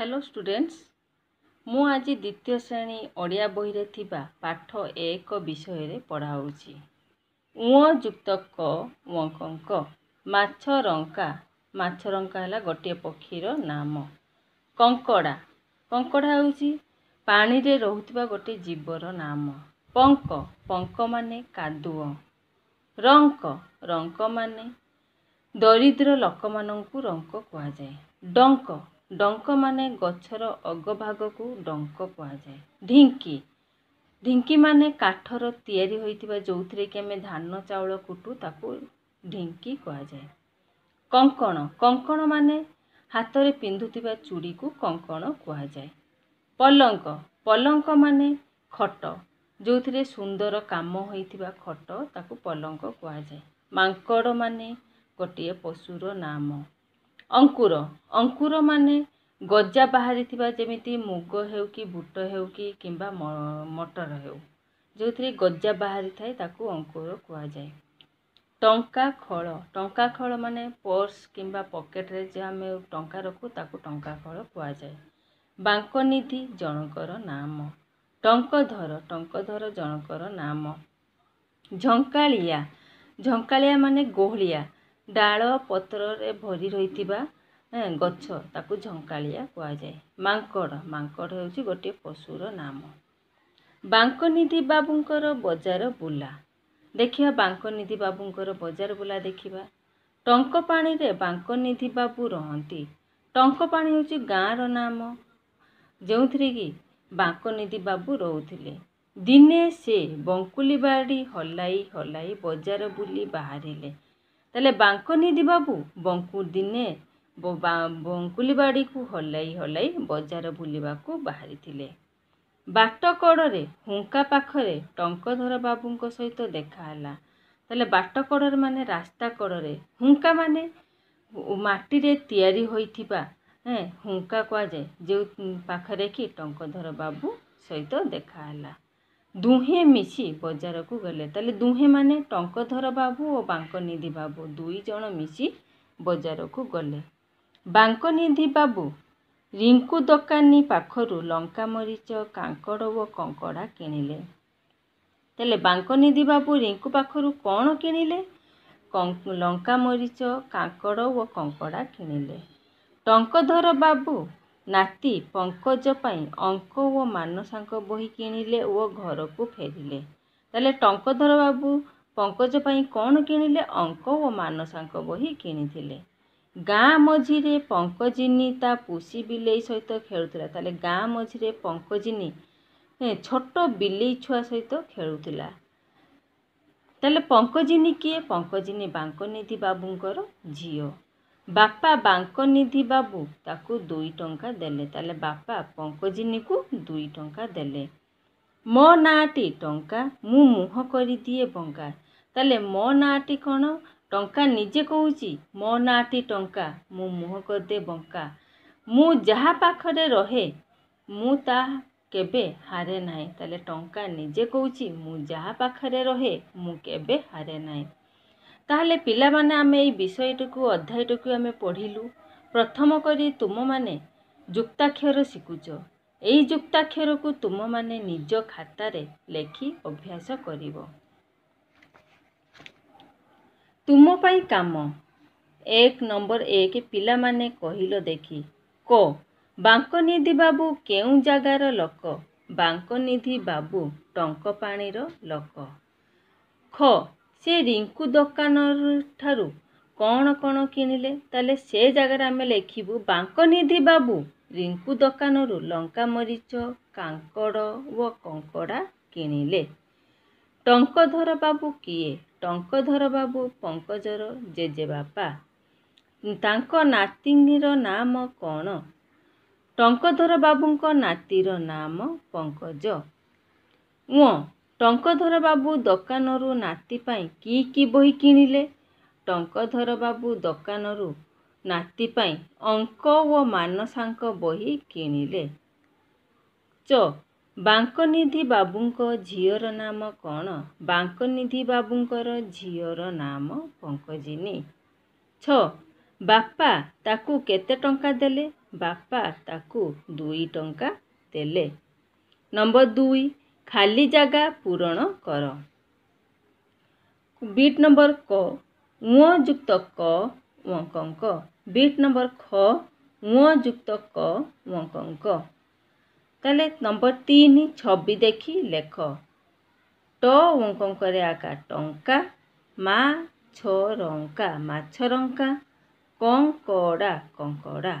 hello students ମୁଁ ଆଜି ଦ୍ୱିତୀୟ ଶ୍ରେଣୀ ଓଡ଼ିଆ ବହିରେ ଥିବା ପାଠ ଏକ ବିଷୟରେ ପଢ଼ାଉଛି ଉଅ ଯୁକ୍ତ କ ୱଙ୍କଙ୍କ ମାଛ ରଙ୍କା ମାଛ ରଙ୍କା ହେଲା ଗୋଟିଏ ପକ୍ଷୀର ନାମ କଙ୍କଡ଼ା କଙ୍କଡ଼ା ହେଉଛି ପାଣିରେ ରହୁଥିବା ଗୋଟିଏ ଜୀବର ନାମ ପଙ୍କ ପଙ୍କ ମାନେ କାଦୁଅ ରଙ୍କ ରଙ୍କ ମାନେ ଦରିଦ୍ର ଲୋକମାନଙ୍କୁ ରଙ୍କ କୁହାଯାଏ ଡଙ୍କ ডংক মানে গছর অগভাগক ডঙ্ক কুযায় ঢিঙ্কি ঢিঙ্কি মানে কাঠর তিয়ারি হয়ে যে আমি ধান চাউল কুটু তাকে ঢিঙ্কি কুযায় কঙ্কণ কঙ্কণ মানে হাতরে পিধু থাকা চুড়ি কঙ্কণ কুযায় পলঙ্ক পলঙ্ক মানে খট যে সুন্দর কাম হয়ে খট তাকে পলঙ্ক কুযায় মাঙ্কড় মানে গোটিয়ে পশুর নাম ଅଙ୍କୁର ଅଙ୍କୁର ମାନେ ଗଜା ବାହାରିଥିବା ଯେମିତି ମୁଗ ହେଉ କି ବୁଟ ହେଉ କି କିମ୍ବା ମଟର ହେଉ ଯେଉଁଥିରେ ଗଜା ବାହାରିଥାଏ ତାକୁ ଅଙ୍କୁର କୁହାଯାଏ ଟଙ୍କା ଖଳ ଟଙ୍କା ଖଳ ମାନେ ପର୍ସ କିମ୍ବା ପକେଟରେ ଯେ ଆମେ ଟଙ୍କା ରଖୁ ତାକୁ ଟଙ୍କା ଖଳ କୁହାଯାଏ ବାଙ୍କ ନିଧି ଜଣଙ୍କର ନାମ ଟଙ୍କଧର ଟଙ୍କଧର ଜଣଙ୍କର ନାମ ଝଙ୍କାଳିଆ ଝଙ୍କାଳିଆ ମାନେ ଗୋହଳିଆ ଡାଳ ପତ୍ରରେ ଭରି ରହିଥିବା ଗଛ ତାକୁ ଝଙ୍କାଳିଆ କୁହାଯାଏ ମାଙ୍କଡ଼ ମାଙ୍କଡ଼ ହେଉଛି ଗୋଟିଏ ପଶୁର ନାମ ବାଙ୍କନିଧି ବାବୁଙ୍କର ବଜାର ବୁଲା ଦେଖିବା ବାଙ୍କନିଧି ବାବୁଙ୍କର ବଜାର ବୁଲା ଦେଖିବା ଟଙ୍କ ପାଣିରେ ବାଙ୍କନିଧି ବାବୁ ରହନ୍ତି ଟଙ୍କ ପାଣି ହେଉଛି ଗାଁର ନାମ ଯେଉଁଥିରେ କି ବାଙ୍କନିଧି ବାବୁ ରହୁଥିଲେ ଦିନେ ସେ ବଙ୍କୁଲି ବାଡ଼ି ହଲାଇ ହଲାଇ ବଜାର ବୁଲି ବାହାରିଲେ ତାହେଲେ ବାଙ୍କ ନିଧି ବାବୁ ବଙ୍କୁ ଦିନେ ବଙ୍କୁଲି ବାଡ଼ିକୁ ହଲାଇ ହଲାଇ ବଜାର ବୁଲିବାକୁ ବାହାରିଥିଲେ ବାଟ କଡ଼ରେ ହୁଙ୍କା ପାଖରେ ଟଙ୍କଧର ବାବୁଙ୍କ ସହିତ ଦେଖାହେଲା ତାହେଲେ ବାଟ କଡ଼ରେ ମାନେ ରାସ୍ତା କଡ଼ରେ ହୁଙ୍କା ମାନେ ମାଟିରେ ତିଆରି ହୋଇଥିବା ହେଁ ହୁଙ୍କା କୁହାଯାଏ ଯେଉଁ ପାଖରେ କି ଟଙ୍କଧର ବାବୁ ସହିତ ଦେଖାହେଲା ଦୁହେଁ ମିଶି ବଜାରକୁ ଗଲେ ତାହେଲେ ଦୁହେଁ ମାନେ ଟଙ୍କଧର ବାବୁ ଓ ବାଙ୍କନିଧି ବାବୁ ଦୁଇ ଜଣ ମିଶି ବଜାରକୁ ଗଲେ ବାଙ୍କନିଧି ବାବୁ ରିଙ୍କୁ ଦୋକାନୀ ପାଖରୁ ଲଙ୍କା ମରିଚ କାଙ୍କଡ଼ ଓ କଙ୍କଡ଼ା କିଣିଲେ ତାହେଲେ ବାଙ୍କନିଧି ବାବୁ ରିଙ୍କୁ ପାଖରୁ କ'ଣ କିଣିଲେ ଲଙ୍କା ମରିଚ କାଙ୍କଡ଼ ଓ କଙ୍କଡ଼ା କିଣିଲେ ଟଙ୍କଧର ବାବୁ ନାତି ପଙ୍କଜ ପାଇଁ ଅଙ୍କ ଓ ମାନସାଙ୍କ ବହି କିଣିଲେ ଓ ଘରକୁ ଫେରିଲେ ତାହେଲେ ଟଙ୍କଧର ବାବୁ ପଙ୍କଜ ପାଇଁ କ'ଣ କିଣିଲେ ଅଙ୍କ ଓ ମାନସାଙ୍କ ବହି କିଣିଥିଲେ ଗାଁ ମଝିରେ ପଙ୍କଜିନୀ ତା ପୁଷି ବିଲେଇ ସହିତ ଖେଳୁଥିଲା ତାହେଲେ ଗାଁ ମଝିରେ ପଙ୍କଜିନୀ ଛୋଟ ବିଲେଇ ଛୁଆ ସହିତ ଖେଳୁଥିଲା ତାହେଲେ ପଙ୍କଜିନୀ କିଏ ପଙ୍କଜିନୀ ବାଙ୍କନିଧି ବାବୁଙ୍କର ଝିଅ ବାପା ବାଙ୍କନିଧି ବାବୁ ତାକୁ ଦୁଇ ଟଙ୍କା ଦେଲେ ତାହେଲେ ବାପା ପଙ୍କଜିନୀକୁ ଦୁଇ ଟଙ୍କା ଦେଲେ ମୋ ନାଁଟି ଟଙ୍କା ମୁଁ ମୁହଁ କରିଦିଏ ବଙ୍କା ତାହେଲେ ମୋ ନାଁଟି କ'ଣ ଟଙ୍କା ନିଜେ କହୁଛି ମୋ ନାଁଟି ଟଙ୍କା ମୁଁ ମୁହଁ କରିଦିଏ ବଙ୍କା ମୁଁ ଯାହା ପାଖରେ ରହେ ମୁଁ ତା କେବେ ହାରେ ନାହିଁ ତାହେଲେ ଟଙ୍କା ନିଜେ କହୁଛି ମୁଁ ଯାହା ପାଖରେ ରହେ ମୁଁ କେବେ ହାରେ ନାହିଁ ତାହେଲେ ପିଲାମାନେ ଆମେ ଏଇ ବିଷୟଟିକୁ ଅଧ୍ୟାୟଟିକୁ ଆମେ ପଢ଼ିଲୁ ପ୍ରଥମ କରି ତୁମମାନେ ଯୁକ୍ତାକ୍ଷର ଶିଖୁଛ ଏହି ଯୁକ୍ତାକ୍ଷରକୁ ତୁମମାନେ ନିଜ ଖାତାରେ ଲେଖି ଅଭ୍ୟାସ କରିବ ତୁମ ପାଇଁ କାମ ଏକ ନମ୍ବର ଏକ ପିଲାମାନେ କହିଲ ଦେଖି କ ବାଙ୍କନିଧି ବାବୁ କେଉଁ ଜାଗାର ଲୋକ ବାଙ୍କନିଧି ବାବୁ ଟଙ୍କ ପାଣିର ଲୋକ ଖ ସେ ରିଙ୍କୁ ଦୋକାନ ଠାରୁ କ'ଣ କ'ଣ କିଣିଲେ ତାହେଲେ ସେ ଜାଗାରେ ଆମେ ଲେଖିବୁ ବାଙ୍କନିଧି ବାବୁ ରିଙ୍କୁ ଦୋକାନରୁ ଲଙ୍କା ମରିଚ କାଙ୍କଡ଼ ଓ କଙ୍କଡ଼ା କିଣିଲେ ଟଙ୍କଧର ବାବୁ କିଏ ଟଙ୍କଧର ବାବୁ ପଙ୍କଜର ଜେଜେବାପା ତାଙ୍କ ନାତିର ନାମ କ'ଣ ଟଙ୍କଧର ବାବୁଙ୍କ ନାତିର ନାମ ପଙ୍କଜ ଓ ଟଙ୍କଧର ବାବୁ ଦୋକାନରୁ ନାତି ପାଇଁ କି କି ବହି କିଣିଲେ ଟଙ୍କଧର ବାବୁ ଦୋକାନରୁ ନାତି ପାଇଁ ଅଙ୍କ ଓ ମାନସାଙ୍କ ବହି କିଣିଲେ ଚ ବାଙ୍କନିଧି ବାବୁଙ୍କ ଝିଅର ନାମ କ'ଣ ବାଙ୍କନିଧି ବାବୁଙ୍କର ଝିଅର ନାମ ପଙ୍କଜିନୀ ଛଅ ବାପା ତାକୁ କେତେ ଟଙ୍କା ଦେଲେ ବାପା ତାକୁ ଦୁଇ ଟଙ୍କା ଦେଲେ ନମ୍ବର ଦୁଇ ଖାଲି ଜାଗା ପୂରଣ କର ବିଟ୍ ନମ୍ବର କ ଉଅ ଯୁକ୍ତ କ ୱଙ୍କଙ୍କ ବିଟ୍ ନମ୍ବର ଖ ଉଅ ଯୁକ୍ତ କ ୱଙ୍କଙ୍କ ତାହେଲେ ନମ୍ବର ତିନି ଛବି ଦେଖି ଲେଖ ଟ ୱଙ୍କଙ୍କରେ ଆକା ଟଙ୍କା ମା ଛ ରଙ୍କା ମାଛ ରଙ୍କା କଙ୍କଡ଼ା କଙ୍କଡ଼ା